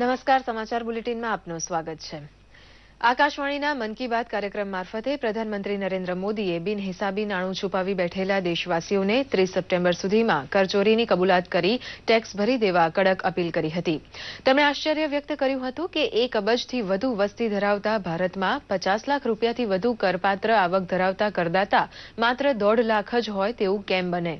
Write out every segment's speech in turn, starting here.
નમસ્કાર સમાચાર બુલેટિનમાં આપનું સ્વાગત છે આકાશવાણીના મન કી બાત કાર્યક્રમ મારફતે પ્રધાનમંત્રી નરેન્દ્ર મોદીએ બિનહિસાબી નાણું છુપાવી બેઠેલા દેશવાસીઓને ત્રીસ સપ્ટેમ્બર સુધીમાં કરચોરીની કબૂલાત કરી ટેક્સ ભરી દેવા કડક અપીલ કરી હતી તેમણે આશ્ચર્ય વ્યક્ત કર્યું હતું કે એક અબજથી વધુ વસ્તી ધરાવતા ભારતમાં પચાસ લાખ રૂપિયાથી વધુ કરપાત્ર આવક ધરાવતા કરદાતા માત્ર દોઢ લાખ જ હોય તેવું કેમ બને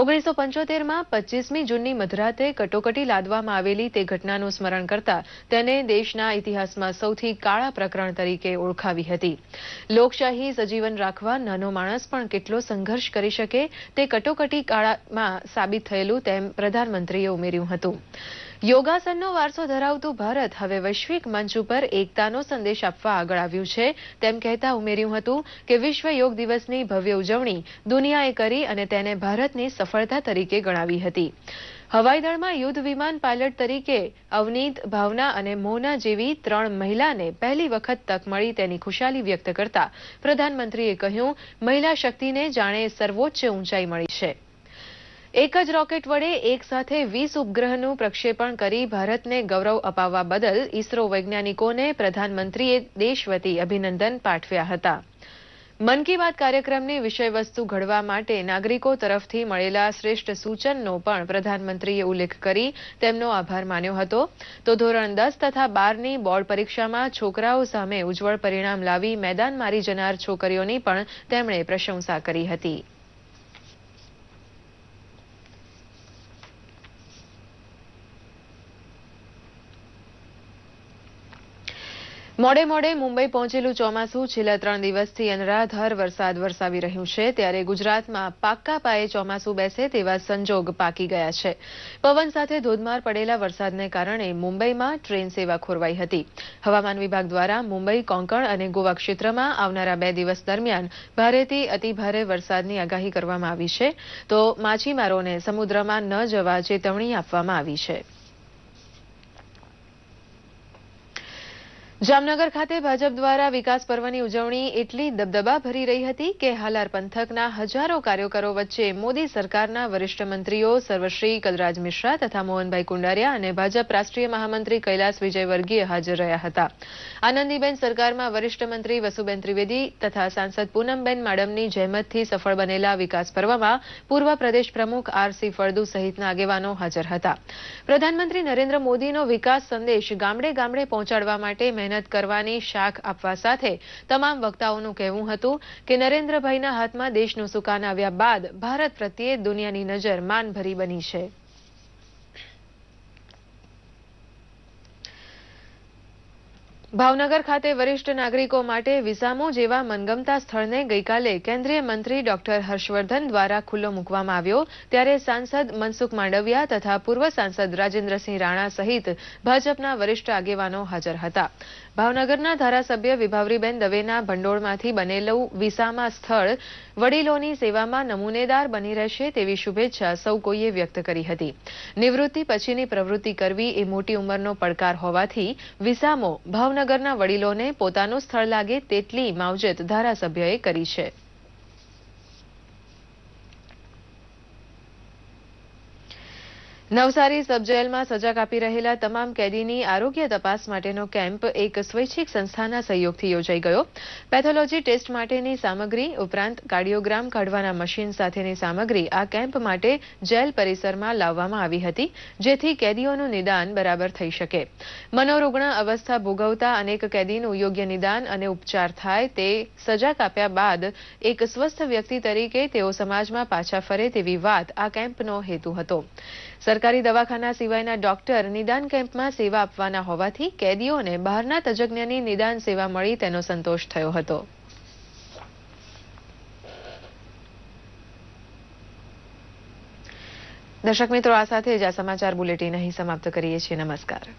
ઓગણીસો પંચોતેરમાં પચીસમી જૂનની મધરાતે કટોકટી લાદવામાં આવેલી તે ઘટનાનું સ્મરણ કરતા તેને દેશના ઇતિહાસમાં સૌથી કાળા પ્રકરણ તરીકે ઓળખાવી હતી લોકશાહી સજીવન રાખવા નાનો માણસ પણ કેટલો સંઘર્ષ કરી શકે તે કટોકટી કાળામાં સાબિત થયેલું તેમ પ્રધાનમંત્રીએ ઉમેર્યું હતું યોગાસનનો વારસો ધરાવતું ભારત હવે વૈશ્વિક મંચ ઉપર એકતાનો સંદેશ આપવા આગળ આવ્યું છે તેમ કહેતા ઉમેર્યું હતું કે વિશ્વ યોગ દિવસની ભવ્ય ઉજવણી દુનિયાએ કરી અને તેને ભારતની સફળતા તરીકે ગણાવી હતી હવાઈદળમાં યુદ્ધ વિમાન પાયલટ તરીકે અવનીત ભાવના અને મોના જેવી ત્રણ મહિલાને પહેલી વખત તક મળી તેની ખુશાલી વ્યક્ત કરતા પ્રધાનમંત્રીએ કહ્યું મહિલા શક્તિને જાણે સર્વોચ્ચ ઊંચાઈ મળી છે એક જ રોકેટ વડે એક સાથે વીસ ઉપગ્રહનું પ્રક્ષેપણ કરી ભારતને ગૌરવ અપાવવા બદલ ઇસરો વૈજ્ઞાનિકોને પ્રધાનમંત્રીએ દેશ વતી અભિનંદન પાઠવ્યા હતા મન કી બાત કાર્યક્રમની વિષયવસ્તુ ઘડવા માટે નાગરિકો તરફથી મળેલા શ્રેષ્ઠ સૂચનનો પણ પ્રધાનમંત્રીએ ઉલ્લેખ કરી તેમનો આભાર માન્યો હતો તો ધોરણ દસ તથા બારની બોર્ડ પરીક્ષામાં છોકરાઓ સામે ઉજ્જવળ પરિણામ લાવી મેદાન મારી જનાર છોકરીઓની પણ તેમણે પ્રશંસા કરી હતી મોડે મોડે મુંબઈ પહોંચેલું ચોમાસું છેલ્લા ત્રણ દિવસથી અનરાધાર વરસાદ વરસાવી રહ્યું છે ત્યારે ગુજરાતમાં પાક્કા પાયે ચોમાસું બેસે તેવા સંજોગ પાકી ગયા છે પવન સાથે ધોધમાર પડેલા વરસાદને કારણે મુંબઈમાં ટ્રેન સેવા ખોરવાઈ હતી હવામાન વિભાગ દ્વારા મુંબઈ કોંકણ અને ગોવા ક્ષેત્રમાં આવનારા બે દિવસ દરમિયાન ભારેથી અતિભારે વરસાદની આગાહી કરવામાં આવી છે તો માછીમારોને સમુદ્રમાં ન જવા ચેતવણી આપવામાં આવી છે જામનગર ખાતે ભાજપ દ્વારા વિકાસ પર્વની ઉજવણી એટલી દબદબા ભરી રહી હતી કે હાલાર પંથકના હજારો કાર્યકરો વચ્ચે મોદી સરકારના વરિષ્ઠ મંત્રીઓ સર્વશ્રી કલરાજ મિશ્રા તથા મોહનભાઈ કુંડારિયા અને ભાજપ રાષ્ટ્રીય મહામંત્રી કૈલાસ વિજયવર્ગીય હાજર રહ્યા હતા આનંદીબેન સરકારમાં વરિષ્ઠ મંત્રી વસુબેન ત્રિવેદી તથા સાંસદ પૂનમબેન માડમની જહેમતથી સફળ બનેલા વિકાસ પર્વમાં પૂર્વ પ્રદેશ પ્રમુખ આરસી ફળદુ સહિતના આગેવાનો હાજર હતા પ્રધાનમંત્રી નરેન્દ્ર મોદીનો વિકાસ સંદેશ ગામડે ગામડે પહોંચાડવા માટે મહેનત મહેનત કરવાની શાખ આપવા સાથે તમામ વક્તાઓનું કહેવું હતું કે નરેન્દ્રભાઈના હાથમાં દેશનું સુકાન આવ્યા બાદ ભારત પ્રત્યે દુનિયાની નજર માનભરી બની છે ભાવનગર ખાતે વરિષ્ઠ નાગરિકો માટે વિસામો જેવા મનગમતા સ્થળને ગઈકાલે કેન્દ્રીય મંત્રી ડોક્ટર હર્ષવર્ધન દ્વારા ખુલ્લો મૂકવામાં આવ્યો ત્યારે સાંસદ મનસુખ માંડવિયા તથા પૂર્વ સાંસદ રાજેન્દ્રસિંહ રાણા સહિત ભાજપના વરિષ્ઠ આગેવાનો હાજર હતા ભાવનગરના ધારાસભ્ય વિભાવરીબેન દવેના ભંડોળમાંથી બનેલું વિસામા સ્થળ વડીલોની સેવામાં નમૂનેદાર બની રહેશે તેવી શુભેચ્છા સૌ કોઈએ વ્યક્ત કરી હતી નિવૃત્તિ પછીની પ્રવૃત્તિ કરવી એ મોટી ઉંમરનો પડકાર હોવાથી વિસામો ભાવનગર ગાંધીનગરના વડીલોને પોતાનું સ્થળ લાગે તેટલી માવજત ધારાસભ્યએ કરી છે નવસારી સબજેલમાં સજા કાપી રહેલા તમામ કેદીની આરોગ્ય તપાસ માટેનો કેમ્પ એક સ્વૈચ્છિક સંસ્થાના સહયોગથી યોજાઈ ગયો પેથોલોજી ટેસ્ટ માટેની સામગ્રી ઉપરાંત કાર્ડિયોગ્રામ કાઢવાના મશીન સાથેની સામગ્રી આ કેમ્પ માટે જેલ પરિસરમાં લાવવામાં આવી હતી જેથી કેદીઓનું નિદાન બરાબર થઈ શકે મનોરુગ્ણ અવસ્થા ભોગવતા અનેક કેદીનું યોગ્ય નિદાન અને ઉપચાર થાય તે સજા કાપ્યા બાદ એક સ્વસ્થ વ્યક્તિ તરીકે તેઓ સમાજમાં પાછા ફરે તેવી વાત આ કેમ્પનો હેતુ હતો સરકાર સરકારી દવાખાના સિવાયના ડોક્ટર નિદાન કેમ્પમાં સેવા આપવાના હોવાથી કેદીઓને બહારના તજજ્ઞની નિદાન સેવા મળી તેનો સંતોષ થયો હતો દર્શક મિત્રો આ સાથે જ આ સમાચાર બુલેટિન અહીં સમાપ્ત કરીએ છીએ નમસ્કાર